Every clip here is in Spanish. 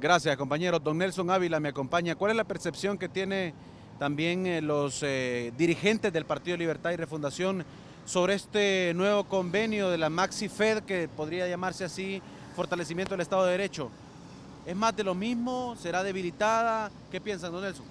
Gracias, compañero. Don Nelson Ávila me acompaña. ¿Cuál es la percepción que tiene también eh, los eh, dirigentes del Partido Libertad y Refundación sobre este nuevo convenio de la Maxi Fed, que podría llamarse así, fortalecimiento del Estado de Derecho? ¿Es más de lo mismo? ¿Será debilitada? ¿Qué piensan, don Nelson?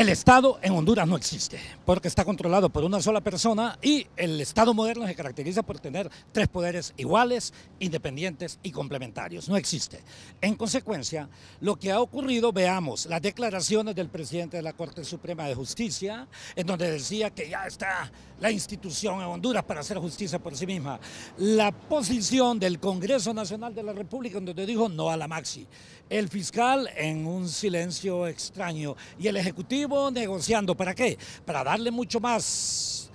El Estado en Honduras no existe, porque está controlado por una sola persona y el Estado moderno se caracteriza por tener tres poderes iguales, independientes y complementarios. No existe. En consecuencia, lo que ha ocurrido, veamos las declaraciones del presidente de la Corte Suprema de Justicia, en donde decía que ya está la institución en Honduras para hacer justicia por sí misma. La posición del Congreso Nacional de la República, donde dijo no a la maxi. El fiscal en un silencio extraño y el Ejecutivo negociando. ¿Para qué? Para darle mucho más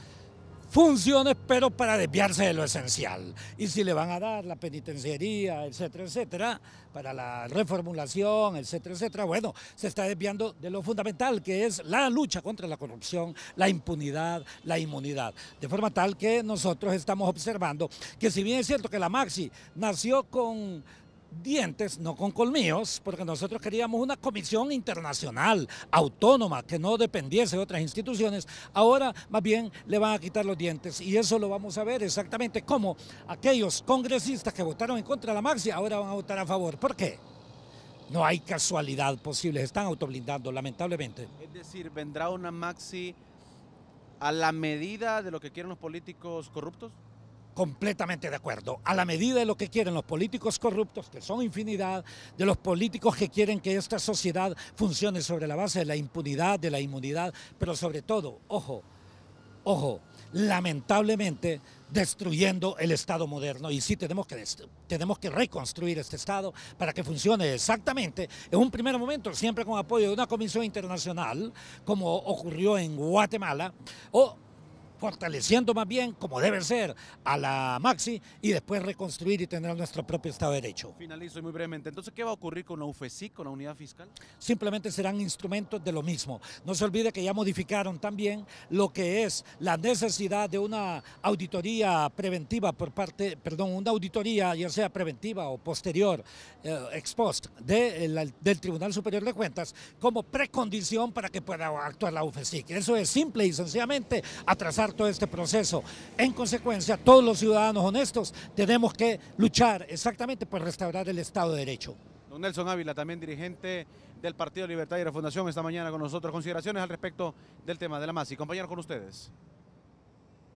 funciones, pero para desviarse de lo esencial. Y si le van a dar la penitenciaría, etcétera, etcétera, para la reformulación, etcétera, etcétera, bueno, se está desviando de lo fundamental, que es la lucha contra la corrupción, la impunidad, la inmunidad. De forma tal que nosotros estamos observando que si bien es cierto que la Maxi nació con dientes, no con colmillos, porque nosotros queríamos una comisión internacional, autónoma, que no dependiese de otras instituciones. Ahora más bien le van a quitar los dientes y eso lo vamos a ver exactamente cómo aquellos congresistas que votaron en contra de la Maxi ahora van a votar a favor. ¿Por qué? No hay casualidad posible, están autoblindando, lamentablemente. Es decir, vendrá una Maxi a la medida de lo que quieren los políticos corruptos? completamente de acuerdo, a la medida de lo que quieren los políticos corruptos, que son infinidad, de los políticos que quieren que esta sociedad funcione sobre la base de la impunidad, de la inmunidad, pero sobre todo, ojo, ojo, lamentablemente destruyendo el Estado moderno. Y sí, tenemos que, tenemos que reconstruir este Estado para que funcione exactamente en un primer momento, siempre con apoyo de una comisión internacional, como ocurrió en Guatemala, o fortaleciendo más bien, como debe ser, a la Maxi y después reconstruir y tener nuestro propio Estado de Derecho. Finalizo y muy brevemente. Entonces, ¿qué va a ocurrir con la UFESIC, con la unidad fiscal? Simplemente serán instrumentos de lo mismo. No se olvide que ya modificaron también lo que es la necesidad de una auditoría preventiva por parte, perdón, una auditoría ya sea preventiva o posterior, eh, ex post, eh, del Tribunal Superior de Cuentas como precondición para que pueda actuar la UFESIC. Eso es simple y sencillamente atrasar todo este proceso. En consecuencia, todos los ciudadanos honestos tenemos que luchar exactamente por restaurar el Estado de Derecho. Don Nelson Ávila, también dirigente del Partido Libertad y Refundación, esta mañana con nosotros. Consideraciones al respecto del tema de la MASI. Compañero con ustedes.